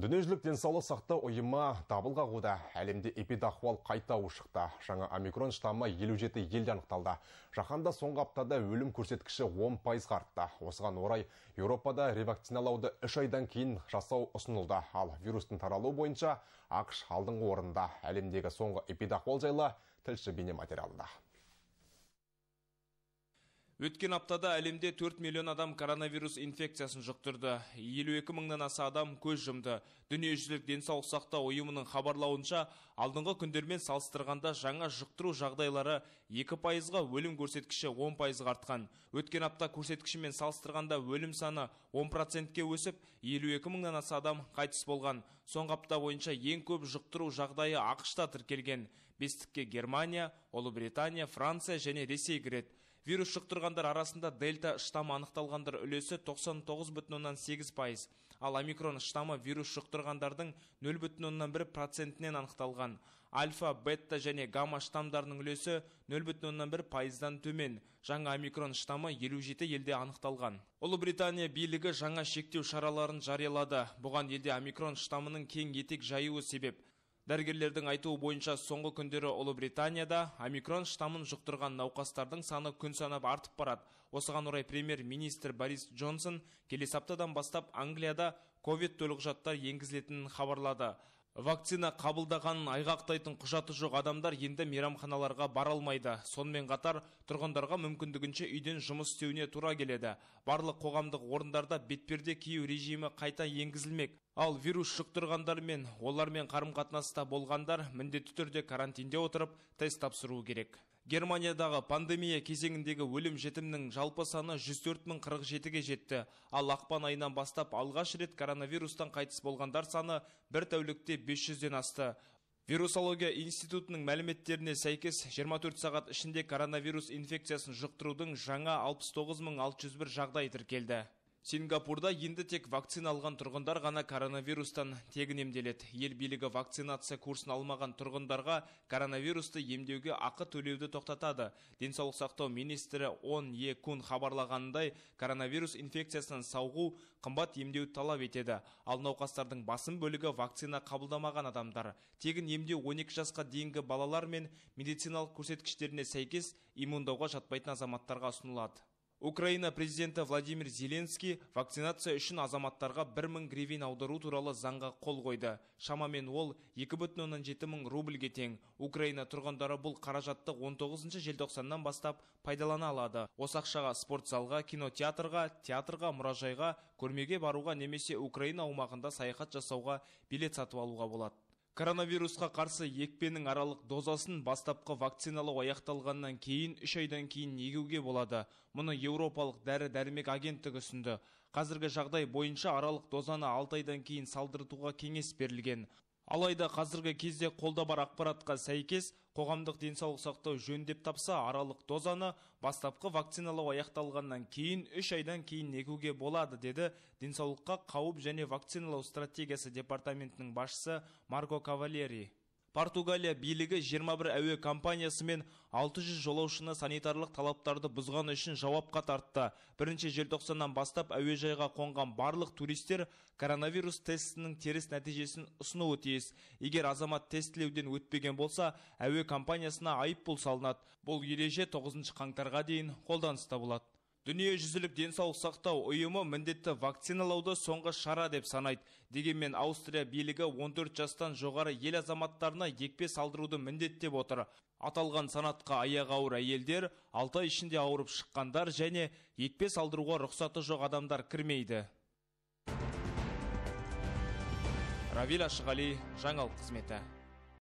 Дүниежүзілік денсаулық сақтау ұйымы дабыл қағуда әлемде эпидахуал қайта ушықты. Жаңа омикрон штаммы 57 елде анықталды. Жаһанда соңғы аптада өлім көрсеткіші 10 пайызға артты. Осыған орай Еуропада ревакциналауды 3 айдан кейін жасау ұсынылды. Ал вирустың таралуы бойынша ақш алдыңғы орында әлемдегі соңғы эпидахуал жайлы тілші бейне өткен аптада әлемде 4 миллион адам коронавирус инфекциясын жұқтырды 52 мыңнан аса адам көз жұмды дүниежүзілік денсаулық сақтау ұйымының хабарлауынша алдыңғы күндермен салыстырғанда жаңа жұқтыру жағдайлары екі пайызға өлім көрсеткіші 10 пайызға артқан өткен апта көрсеткішімен салыстырғанда өлім саны 10 процентке өсіп 52 мыңнан аса адам қайтыс болған соңғы апта бойынша ең көп жұқтыру жағдайы ақш тіркелген бестікке германия ұлыбритания франция және ресей кіреді вирус жұқтырғандар арасында дельта штамы анықталғандар үлесі 99,8 пайыз ал омикрон штамы вирус жұқтырғандардың 0,1 процентінен анықталған альфа бетта және гамма штамдарының үлесі 0,1 пайыздан төмен жаңа омикрон штамы 57 елде анықталған ұлыбритания билігі жаңа шектеу шараларын жариялады бұған елде омикрон штамының кең етек жаюы себеп дәрігерлердің айтуы бойынша соңғы күндері ұлыбританияда омикрон штамын жұқтырған науқастардың саны күн санап артып барады осыған орай премьер министр борис джонсон келесі аптадан бастап англияда ковид төлқұжаттар енгізілетінін хабарлады вакцина қабылдағанын айғақтайтын құжаты жоқ адамдар енді мейрамханаларға бара алмайды сонымен қатар тұрғындарға мүмкіндігінше үйден жұмыс істеуіне тура келеді барлық қоғамдық орындарда бетперде кию режимі қайта енгізілмек ал вирус жұқтырғандар мен олармен қарым қатынаста болғандар міндетті түрде карантинде отырып тест тапсыруы керек Германиядағы пандемия кезеңіндегі өлім жетімнің жалпы саны 104.047-ге жетті, ал ақпан айынан бастап алғаш рет коронавирустан қайтыс болғандар саны бір тәулікте 500-ден асты. Вирусология институтының мәліметтеріне сәйкес 24 сағат ішінде коронавирус инфекциясын жұқтырудың жаңа 69601 жағдай тіркелді. Сингапурда енді тек вакцина алған тұрғындар ғана коронавирустан тегін емделеді. Ел билігі вакцинация курсын алмаған тұрғындарға коронавирусты емдеуге ақы төлеуді тоқтатады. Денсаулық сақтау министрі Он Е Кун хабарлағанындай, коронавирус инфекциясынан сауғу қымбат емдеу талап етеді. Ал науқастардың басым бөлігі вакцина қабылдамаған адамдар. Тегін емдеу 12 жасқа дейінгі балалар мен медициналық көрсеткіштеріне сәйкес иммундауға жатпайтын азаматтарға ұсынылады украина президенті владимир зеленский вакцинация үшін азаматтарға 1000 гривен аудару туралы заңға қол қойды шамамен ол екі жеті рубльге тең украина тұрғындары бұл қаражатты 19 тоғызыншы желтоқсаннан бастап пайдалана алады осы ақшаға спорт кинотеатрға театрға мұражайға көрмеге баруға немесе украина аумағында саяхат жасауға билет сатып алуға болады коронавирусқа қарсы екпенің аралық дозасын бастапқы вакциналау аяқталғаннан кейін үш айдан кейін егуге болады мұны еуропалық дәрі дәрмек агенттігі ұсынды қазіргі жағдай бойынша аралық дозаны алты айдан кейін салдыртуға кеңес берілген алайда қазіргі кезде қолда бар ақпаратқа сәйкес қоғамдық денсаулық сақтау жөн деп тапса аралық дозаны бастапқы вакциналау аяқталғаннан кейін үш айдан кейін егуге болады деді денсаулыққа қауіп және вакциналау стратегиясы департаментінің басшысы Марго кавалери португалия билігі 21 әуе компаниясы мен 600 жолаушыны санитарлық талаптарды бұзғаны үшін жауапқа тартты бірінші желтоқсаннан бастап әуежайға қонған барлық туристер коронавирус тестінің теріс нәтижесін ұсынуы тиіс егер азамат тестілеуден өтпеген болса әуе компаниясына айыппұл салынады бұл ереже 9 қаңтарға дейін қолданыста болады дүниежүзілік денсаулық сақтау ұйымы міндетті вакциналауды соңғы шара деп санайды дегенмен аустрия билігі 14 жастан жоғары ел азаматтарына екпе салдыруды міндеттеп отыр аталған санатқа аяға ауыр әйелдер алта ішінде ауырып шыққандар және екпе салдыруға рұқсаты жоқ адамдар кірмейді равиль ашығали жаңалық қызметі